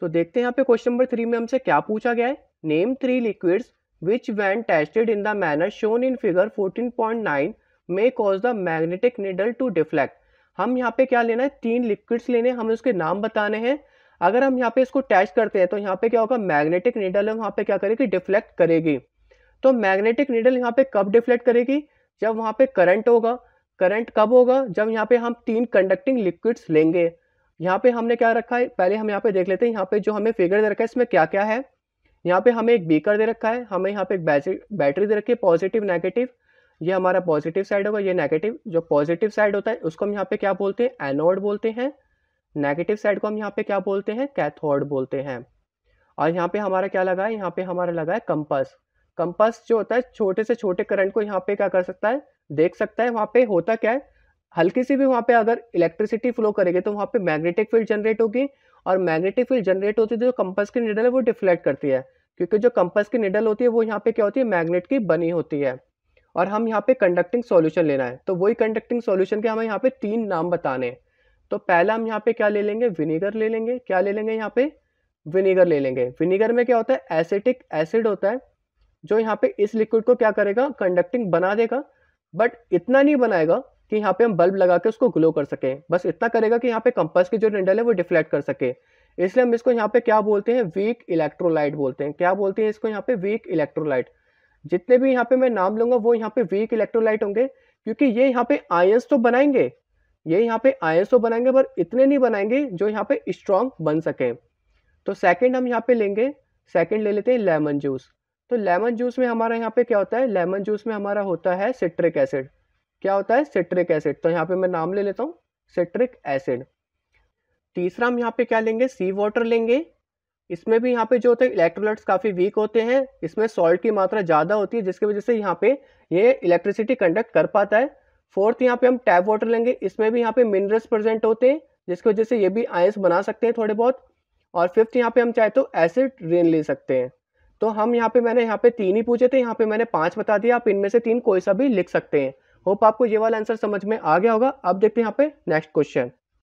तो देखते हैं यहाँ पे क्वेश्चन नंबर थ्री में हमसे क्या पूछा गया है name three liquids which when tested in the manner shown in figure 14.9 may cause the magnetic needle to deflect हम यहाँ पे क्या लेना है तीन लिक्विड्स लेने हमें उसके नाम बताने हैं अगर हम यहाँ पे इसको टेस्ट करते हैं तो यहाँ पे क्या होगा मैग्नेटिक निडल वहाँ पे क्या करेगी डिफ्लेक्ट करेगी तो मैग्नेटिक निडल यहाँ पे कब डिफ्लेक्ट करेगी जब वहाँ पे करंट होगा करंट कब होगा जब यहाँ पे हम तीन कंडक्टिंग लिक्विड्स लेंगे यहाँ पे हमने क्या रखा है पहले हम यहाँ पे देख लेते हैं यहाँ पे जो हमें फिगर दे रखा है इसमें क्या क्या है यहाँ पे हमें एक बीकर दे रखा है हमें यहाँ पे एक बैटरी दे रखी है पॉजिटिव नेगेटिव ये हमारा पॉजिटिव साइड होगा ये नेगेटिव जो पॉजिटिव साइड होता है उसको हम यहाँ पे क्या बोलते हैं एनोड बोलते हैं नेगेटिव साइड को हम यहाँ पे क्या बोलते हैं कैथोड बोलते हैं और यहाँ पे हमारा क्या लगा है यहाँ पे हमारा लगा है कंपस कंपस जो होता है छोटे से छोटे करंट को यहाँ पे क्या कर सकता है देख सकता है वहाँ पे होता क्या है हल्की सी भी वहाँ पे अगर इलेक्ट्रिसिटी फ्लो करेगी तो वहाँ पे मैग्नेटिक फील्ड जनरेट होगी और मैग्नेटिक फील्ड जनरेट होती है तो जो कंपस की निडल है वो डिफ्लेक्ट करती है क्योंकि जो कंपस की निडल होती है वो यहाँ पे क्या होती है मैग्नेट की बनी होती है और हम यहाँ पे कंडक्टिंग सॉल्यूशन लेना है तो वही कंडक्टिंग सॉल्यूशन के हमें यहाँ पे तीन नाम बताने तो पहला हम यहाँ पे क्या ले लेंगे विनीगर ले लेंगे क्या ले लेंगे यहाँ पे विनीगर ले लेंगे विनीगर में क्या होता है एसिटिक एसिड होता है जो यहाँ पे इस लिक्विड को क्या करेगा कंडक्टिंग बना देगा बट इतना नहीं बनाएगा कि यहाँ पे हम बल्ब लगा के उसको ग्लो कर सकें बस इतना करेगा कि यहाँ पे कंपस की जो रिंडल है वो डिफ्लेक्ट कर सके इसलिए हम इसको यहाँ पे क्या बोलते हैं वीक इलेक्ट्रोलाइट बोलते हैं क्या बोलते हैं इसको यहाँ पे वीक इलेक्ट्रोलाइट जितने भी यहाँ पे मैं नाम लूंगा वो यहाँ पे वीक इलेक्ट्रोलाइट होंगे क्योंकि ये यहाँ पे आयस तो बनाएंगे ये यहाँ पे आयस तो बनाएंगे पर इतने नहीं बनाएंगे जो यहाँ पे स्ट्रांग बन सके तो सेकेंड हम यहाँ पे लेंगे सेकेंड ले लेते हैं लेमन जूस तो लेमन जूस में हमारा यहाँ पे क्या होता है लेमन जूस में हमारा होता है सिट्रिक एसिड क्या होता है सिट्रिक एसिड तो यहाँ पे मैं नाम ले लेता हूँ सिट्रिक एसिड तीसरा हम यहाँ पे क्या लेंगे सी वाटर लेंगे इसमें भी यहाँ पे जो होते हैं इलेक्ट्रोलाइट्स काफ़ी वीक होते हैं इसमें सॉल्ट की मात्रा ज़्यादा होती है जिसकी वजह से यहाँ पे ये इलेक्ट्रिसिटी कंडक्ट कर पाता है फोर्थ यहाँ पे हम टैप वाटर लेंगे इसमें भी यहाँ पे मिनरल्स प्रेजेंट होते हैं जिसकी वजह से ये भी आयस बना सकते हैं थोड़े बहुत और फिफ्थ यहाँ पे हम चाहे तो एसिड रेन ले सकते हैं तो हम यहाँ पे मैंने यहाँ पे तीन ही पूछे थे यहाँ पे मैंने पांच बता दिया आप इनमें से तीन कोई सा भी लिख सकते हैं होप आपको ये वाला आंसर समझ में आ गया होगा अब देखते हैं यहाँ पे नेक्स्ट क्वेश्चन